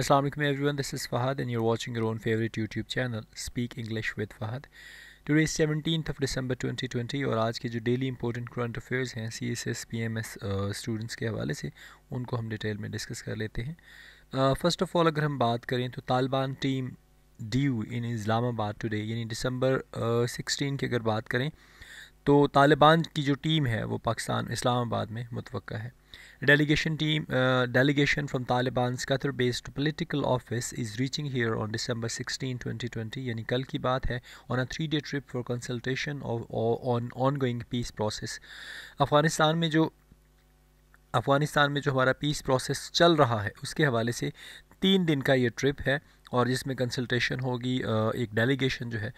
Assalamu alaikum everyone, this is Fahad and you're watching your own favorite YouTube channel, Speak English with Fahad. Today seventeenth of December 2020 और आज के जो daily important current affairs हैं C S S P M S students के हवाले से उनको हम डिटेल में डिस्कस कर लेते हैं फर्स्ट ऑफ ऑल अगर हम बात करें तो Taliban team due in Islamabad today यानी दिसंबर सिक्सटीन की अगर बात करें तो तालिबान की जो टीम है वो पाकिस्तान इस्लामाबाद में मुतव है Delegation team, uh, delegation from Taliban's Qatar-based political office is reaching here on December 16, 2020, यानी कल की बात है, on a three-day trip for consultation of, on ongoing peace process. Afghanistan में जो अफ़गानिस्तान में जो हमारा पीस प्रोसेस चल रहा है उसके हवाले से तीन दिन का ये ट्रिप है और जिसमें कंसल्टेशन होगी एक डेलीगेशन जो है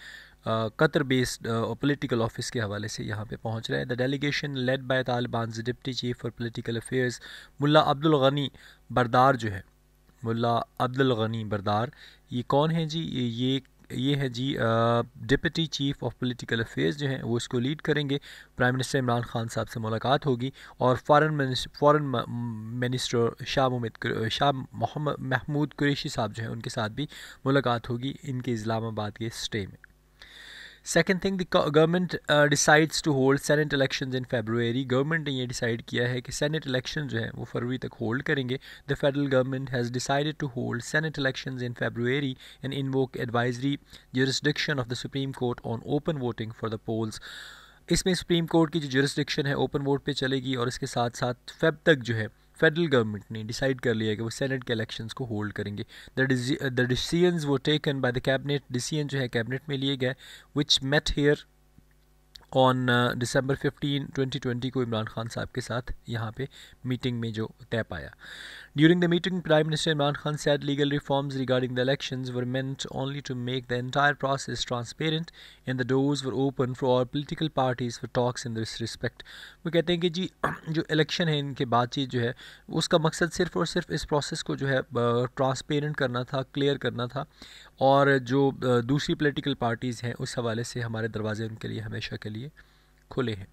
कतर बेस्ड पॉलिटिकल ऑफिस के हवाले से यहाँ पे पहुँच रहे हैं the delegation led by Taliban deputy chief for political affairs Mullah Abdul Ghani Baradar जो है मुल्ला अब्दुल गनी बरदार ये कौन है जी ये ये है जी deputy chief of political affairs जो हैं वो इसको लीड करेंगे प्राइम मिनिस्टर इमरान खान साहब से मुलाकात होगी और foreign foreign minister Shah Muhammad Shah Mohammad Mahmood Qureshi Sahab जो हैं उनके साथ भी मुलाकात होगी इनके इस्लामाबाद के स्टे में second thing the government decides to hold senate election in February government ने यह डिसाइड किया है कि सेनेट इलेक्शन जो है वो फरवरी तक होल्ड करेंगे the federal government has decided to hold senate election in February and invoke advisory jurisdiction of the supreme court on open voting for the polls इसमें सुप्रीम कोर्ट की जो जुरिस्डिक्शन है open vote पे चलेगी और इसके साथ साथ फेब तक जो है फेडरल गवर्नमेंट ने डिसाइड कर लिया है कि वो सेनेट के इलेक्शन को होल्ड करेंगे the decision was taken by the cabinet decision जो है कैबिनेट में लिए गए which met here on December 15 2020 को इमरान खान साहब के साथ यहाँ पे मीटिंग में जो तय पाया during the meeting prime minister Imran Khan set legal reforms regarding the elections were meant only to make the entire process transparent in the doors were open for all political parties for talks in this respect वो कहते हैं कि जी जो election है इनके बातचीत जो है उसका मकसद सिर्फ और सिर्फ इस प्रोसेस को जो है ट्रांसपेरेंट करना था क्लियर करना था और जो दूसरी पॉलिटिकल पार्टीज़ हैं उस हवाले से हमारे दरवाजे उनके लिए हमेशा के लिए खुले हैं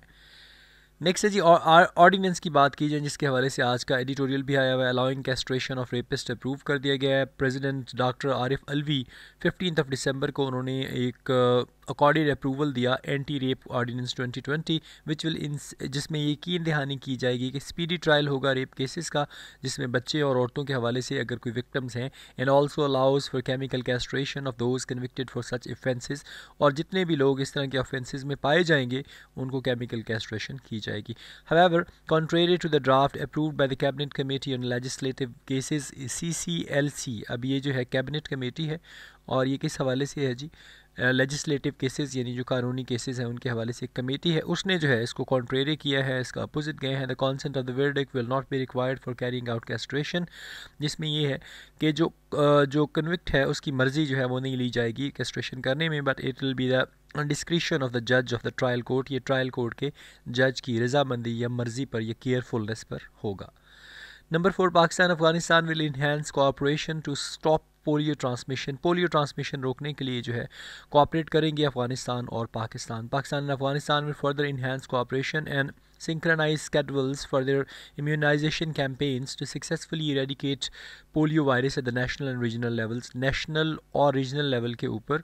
नेक्स्ट है जी ऑर्डिनेंस की बात की जाए जिसके हवाले से आज का एडिटोरियल भी आया हुआ है allowing castration of rapist approve कर दिया गया है president doctor Arif Alvi fifteen of December को उन्होंने एक अकॉर्डिंग अप्रूवल दिया anti rape ordinance 2020 which will in जिसमें यकीन दहानी की जाएगी कि स्पीडी ट्रायल होगा रेप केसेस का जिसमें बच्चे और औरतों के हवाले से अगर कोई विक्टम्स हैं and also allows for chemical castration of those convicted for such offences और जितने भी लोग इस तरह के ऑफेंसिस में पाए जाएंगे उनको केमिकल कैस्ट्रेशन की जाएगी however contrary to the draft approve by the cabinet committee on legislative cases C C L C अब ये जो है कैबिनेट कमेटी है और ये किस हवाले से है जी लेजिस्लेटिव केसेस यानी जो कानूनी केसेस हैं उनके हवाले से एक कमेटी है उसने जो है इसको कॉन्ट्रेरी किया है इसका अपोजिट गए हैं the consent of the world will not be required for carrying out castration जिसमें ये है कि जो जो कन्विक्ट है उसकी मर्ज़ी जो है वो नहीं ली जाएगी कैस्ट्रेशन करने में but it will be the description of the जज ऑफ द ट्रायल कोर्ट ये ट्रायल कोर्ट के जज की रजामंदी या मर्ज़ी पर या केयरफुलनेस पर होगा number four Pakistan Afghanistan will enhance cooperation to stop polio transmission polio transmission रोकने के लिए जो है कॉपरेट करेंगे अफगानिस्तान और पाकिस्तान पाकिस्तान एंड अफगानिस्तान में further enhance cooperation and synchronise schedules for their immunisation campaigns to successful eradicate polio virus at the national and regional levels national और regional level के ऊपर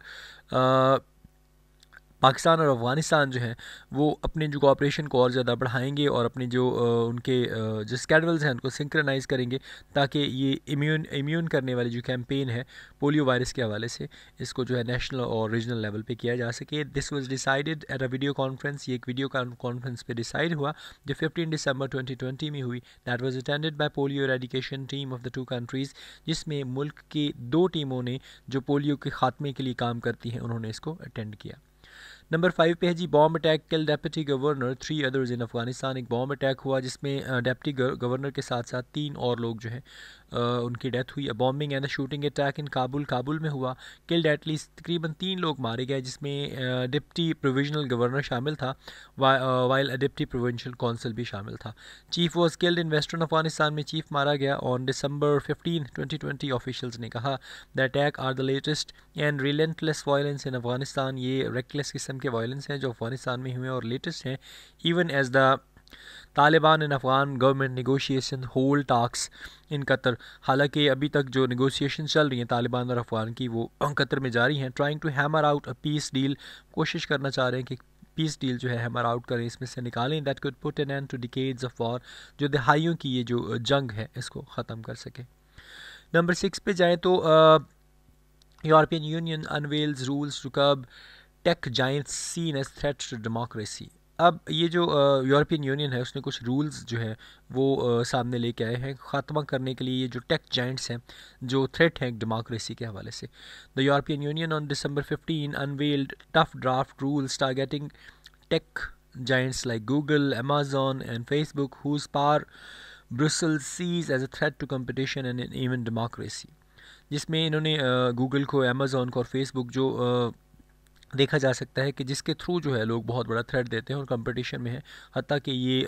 पाकिस्तान और अफ़गानिस्तान जो हैं वो अपने जो कॉपरेशन को और ज़्यादा बढ़ाएंगे और अपने जो उनके जो स्कैडल्स हैं उनको सिंक्रनाइज़ करेंगे ताकि ये इम्यून इम्यून करने वाली जो कैंपेन है पोलियो वायरस के हवाले से इसको जो है नेशनल और रीजनल लेवल पे किया जा सके this was decided at a video conference ये एक वीडियो कॉन्फ्रेंस पर डिसाइड हुआ जो फिफ्टीन दिसंबर ट्वेंटी में हुई that was attended by polio eradication team of the two countries जिसमें मुल्क की दो टीमों ने जो पोलियो के खात्मे के लिए काम करती हैं उन्होंने इसको अटेंड किया नंबर फाइव पे है जी बॉम्ब अटैक कल deputy governor three others in Afghanistan एक बॉम्ब अटैक हुआ जिसमें डेप्टी गवर्नर के साथ साथ तीन और लोग जो हैं उनकी डेथ हुई bombing and the shooting attack in Kabul Kabul में हुआ किल्ड एटलीस्ट तकरीबन तीन लोग मारे गए जिसमें डिप्टी प्रोविजनल गवर्नर शामिल था वाइल डिप्टी प्रोविंशल कौंसिल भी शामिल था chief was killed in western Afghanistan में चीफ मारा गया on December fifteen twenty twenty officials ने कहा the attack are the latest and relentless violence in Afghanistan ये रेकलेस किस्म के वायलेंस हैं जो अफगानिस्तान में हुए और लेटेस्ट हैं even as the Taliban and Afghan government negotiation hold talks in Qatar हालांकि अभी तक जो नगोशिएशन चल रही हैं तालिबान और अफगान की वो कतर में जारी हैं trying to hammer out a peace deal कोशिश करना चाह रहे हैं कि पीस डील जो है हैमर आउट करें इसमें से निकालें that could put an end to decades of war जो दहाइयों की ये जो जंग है इसको ख़त्म कर सकें नंबर सिक्स पे जाएँ तो European Union unveils rules to curb tech giants seen as threat to democracy अब ये जो यूरोपियन यूनियन है उसने कुछ रूल्स जो हैं वो आ, सामने लेके आए हैं ख़ात्मा करने के लिए ये जो टेक जाइंट्स हैं जो थ्रेट हैं डेमोक्रेसी के हवाले से the European Union on December fifteen unveiled tough draft rules targeting tech giants like Google Amazon and Facebook whose power Brussels sees as a threat to competition and even democracy जिसमें इन्होंने Google को Amazon को और Facebook जो देखा जा सकता है कि जिसके थ्रू जो है लोग बहुत बड़ा थ्रेट देते हैं और कंपटीशन में है हती कि ये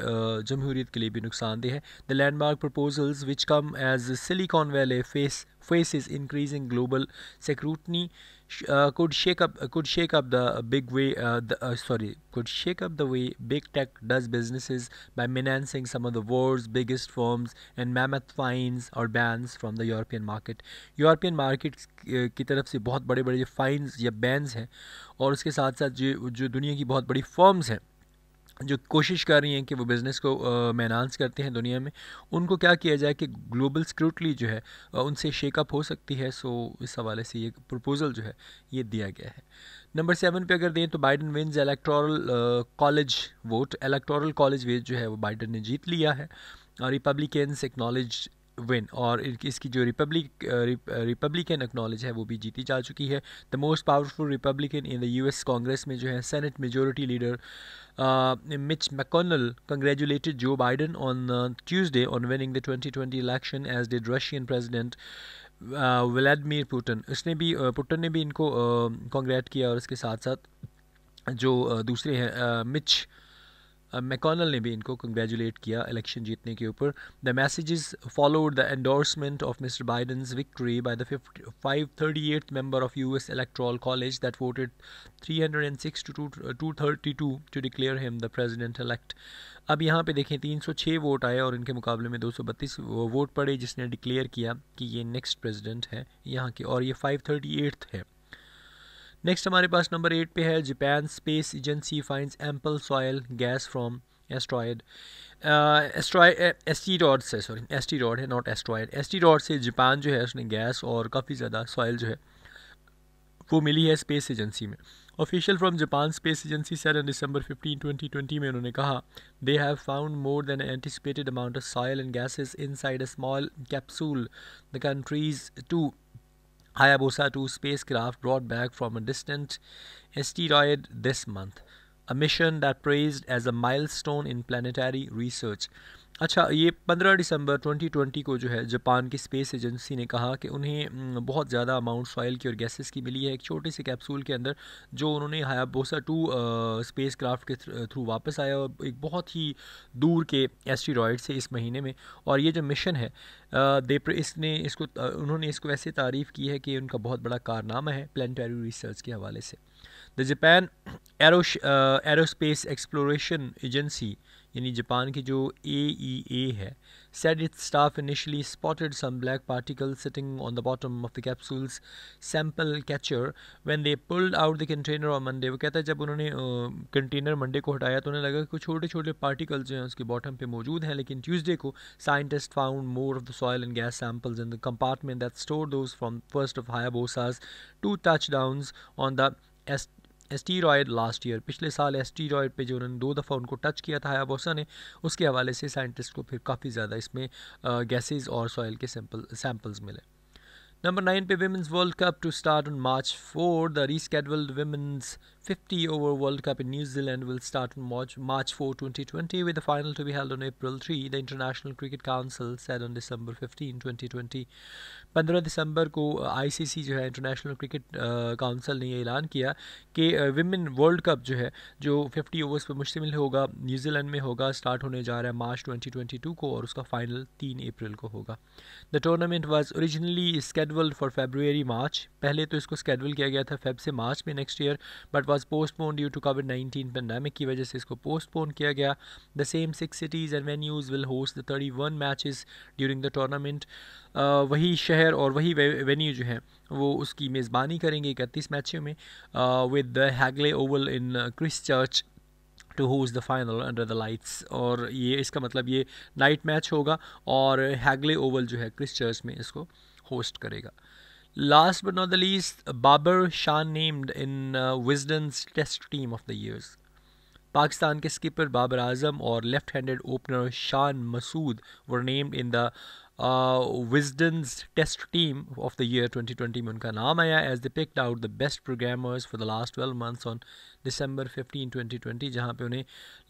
जमहूरीत के लिए भी नुकसानदेह है the landmark proposals which come as Silicon Valley faces increasing global scrutiny could shake up could shake up the big way uh, the, uh, sorry could shake up the way big tech does businesses by financing some of the world's biggest firms and mammoth fines or bans from the European market European markets की तरफ से बहुत बड़े bade जो fines या bans हैं और उसके sath साथ जो जो दुनिया की बहुत बड़ी फर्म्स हैं जो कोशिश कर रही हैं कि वो बिज़नेस को मैनान्स करते हैं दुनिया में उनको क्या किया जाए कि ग्लोबल स्क्रूटली जो है उनसे शेकअप हो सकती है सो इस हवाले से ये प्रपोज़ल जो है ये दिया गया है नंबर सेवन पे अगर दें तो Biden wins electoral college vote electoral college vote जो है वो बाइडन ने जीत लिया है और रिपब्लिकन्स एक्नॉलेज विन और इसकी जो रिपब्लिक रिपब्लिकन एक्नॉलेज है वो भी जीती जा चुकी है the most powerful Republican in the US Congress में जो है senate majority leader Mitch McConnell congratulated Joe Biden on Tuesday on winning the 2020 election as did Russian president Vladimir Putin उसने भी पुटन ने भी इनको कॉन्ग्रेट किया और इसके साथ साथ जो दूसरे हैं मिच मैकॉनल uh, ने भी इनको कंग्रेचुलेट किया इलेक्शन जीतने के ऊपर the messages followed the endorsement of mister Biden victory by the five thirty eight member of U S electoral college that voted three hundred and six to two thirty two to declare him the president elect अब यहाँ पे देखें तीन सौ छः vote आए और इनके मुकाबले में दो सौ बत्तीस वोट uh, पड़े जिसने डिक्लेयर किया कि ये नेक्स्ट प्रेजिडेंट है यहाँ के और ये फाइव थर्टी एट्थ है नेक्स्ट हमारे पास नंबर एट पे है Japan space agency finds ample soil gas from asteroid rod से सॉरी रॉड है नॉट एस्ट्रॉयड रॉड से जापान जो है उसने गैस और काफ़ी ज़्यादा सॉयल जो है वो मिली है स्पेस एजेंसी में official from Japan space agency sir in December fifteen twenty twenty में उन्होंने कहा they have found more than anticipated amount of soil and gases inside a small capsule the countries to Hayabusa 2 spacecraft brought back from a distant asteroid this month, a mission that praised as a milestone in planetary research. अच्छा ये 15 दिसंबर 2020 को जो है Japan की space agency ने कहा कि उन्हें बहुत ज़्यादा अमाउंट सॉयल की और गैसेस की मिली है एक छोटे से कैप्सूल के अंदर जो उन्होंने हायाबोसा टू स्पेस क्राफ्ट के थ्रू वापस आया और एक बहुत ही दूर के एस्टीरॉयड से इस महीने में और ये जो मिशन है दे इसने इसको उन्होंने इसको ऐसे तारीफ़ की है कि उनका बहुत बड़ा कारनामा है प्लानटरी रिसर्च के हवाले से the Japan aero aerospace exploration agency यानी जापान की जो ए ई ए है said its staff initially spotted some black particle sitting on the bottom of the capsule's sample catcher when they pulled out the container on Monday वो कहता है जब उन्होंने container Monday को हटाया तो उन्हें लगा कि कुछ छोटे छोटे पार्टिकल्स जो हैं उसके बॉटम पे मौजूद हैं लेकिन ट्यूजडे को scientist found more of the soil and gas samples in the compartment that store those from first of Busa's to touch down on the S asteroid last year पिछले साल एस्टीरॉयड पे जो उन्होंने दो दफ़ा उनको टच किया था हायाबोसा ने उसके हवाले से साइंटिस्ट को फिर काफ़ी ज़्यादा इसमें गैसेज और सॉयल के सैम्पल सैम्पल्स मिले Number 9 पे Women's World Cup to start on March 4. The rescheduled Women's 50 over World Cup in New Zealand will start on March, March 4, 2020, with the final to be held on April 3, the International Cricket Council said on December 15, 2020. 15 दिसंबर को ICC जो है international cricket council ने ये ऐलान किया कि Women World Cup जो है जो 50 overs per मुश्तमिल होगा Zealand में होगा स्टार्ट होने जा रहा है March 2022 को और उसका final 3 April को होगा The tournament was originally scheduled. Scheduled for February March पहले तो इसको स्कैडल किया गया था फेब से मार्च में next year but was postpone due to covid nineteen pandemic की वजह से इसको पोस्टपोन किया गया the same six cities and venues will host the thirty one match during the tournament वही शहर और वही वेन्यू जो है वो उसकी मेज़बानी करेंगे इकतीस मैचों में with the Hagley Oval in Christchurch to who is the final under the lights और ये इसका मतलब ये नाइट मैच होगा और हैगले ओवल जो है क्रिस चर्च में इसको होस्ट करेगा last but not the least Babar Shah named in Wisden's test team of the years Pakistan के स्कीपर बाबर आजम और left handed opener Shan Masood were named in the Wisden's test team of the year 2020 में उनका नाम आया as the picked out the best programmers for the last twelve months on December 15 2020 जहां पे उन्हें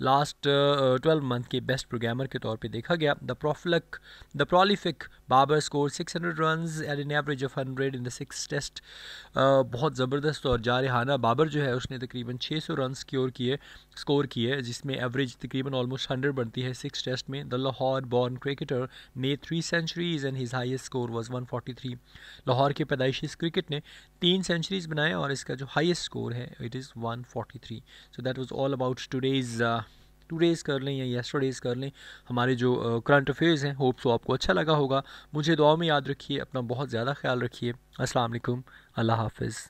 last twelve month के best programmer के तौर पे देखा गया the prolific the prolific Babar score 600 hundred run at an average of hundred in the six test बहुत ज़बरदस्त और जारहाना बाबर जो है उसने तकरीबन छः सौ रन स्क्योर किए स्कोर किए जिसमें एवरेज तकरीबन ऑलमोस्ट हंड्रेड बनती है सिक्स टेस्ट में द लाहौर बॉर्न क्रिकेटर ने three centuries and his highest score was three Lahore के पैदाइशी क्रिकेट ने तीन सेंचुरीज बनाए और इसका जो हाइस्ट स्कोर है it is one 43 so that was all about today's two days कर लें या डेज कर लें हमारे जो करंट uh, अफेयर्स हैं होप सो तो आपको अच्छा लगा होगा मुझे दुआ में याद रखिए अपना बहुत ज़्यादा ख्याल रखिए अस्सलाम वालेकुम अल्लाह हाफिज़